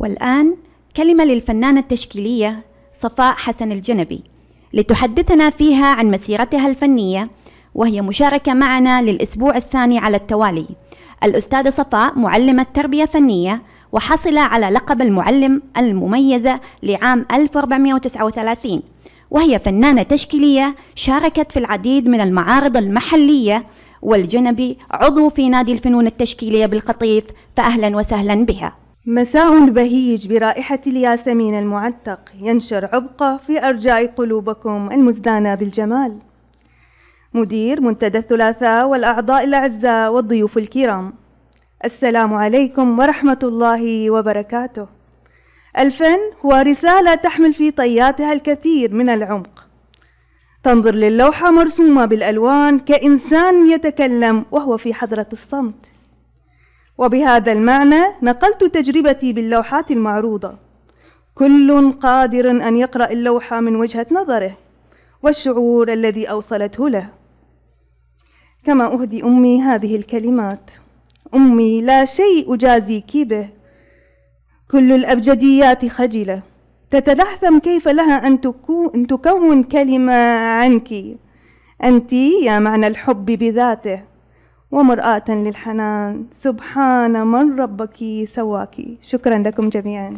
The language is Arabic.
والآن كلمة للفنانة التشكيلية صفاء حسن الجنبي لتحدثنا فيها عن مسيرتها الفنية وهي مشاركة معنا للأسبوع الثاني على التوالي الأستاذة صفاء معلمة تربية فنية وحصل على لقب المعلم المميزة لعام 1439 وهي فنانة تشكيلية شاركت في العديد من المعارض المحلية والجنبي عضو في نادي الفنون التشكيلية بالقطيف فأهلا وسهلا بها مساء بهيج برائحة الياسمين المعتق ينشر عبقة في أرجاء قلوبكم المزدانة بالجمال مدير منتدى الثلاثاء والأعضاء الأعزاء والضيوف الكرام السلام عليكم ورحمة الله وبركاته الفن هو رسالة تحمل في طياتها الكثير من العمق تنظر للوحة مرسومة بالألوان كإنسان يتكلم وهو في حضرة الصمت وبهذا المعنى نقلت تجربتي باللوحات المعروضة كل قادر أن يقرأ اللوحة من وجهة نظره والشعور الذي أوصلته له كما أهدي أمي هذه الكلمات أمي لا شيء أجازيك به كل الأبجديات خجلة تتلحثم كيف لها أن, تكو أن تكون كلمة عنك أنت يا معنى الحب بذاته ومرآة للحنان سبحان من ربك سواك شكرا لكم جميعا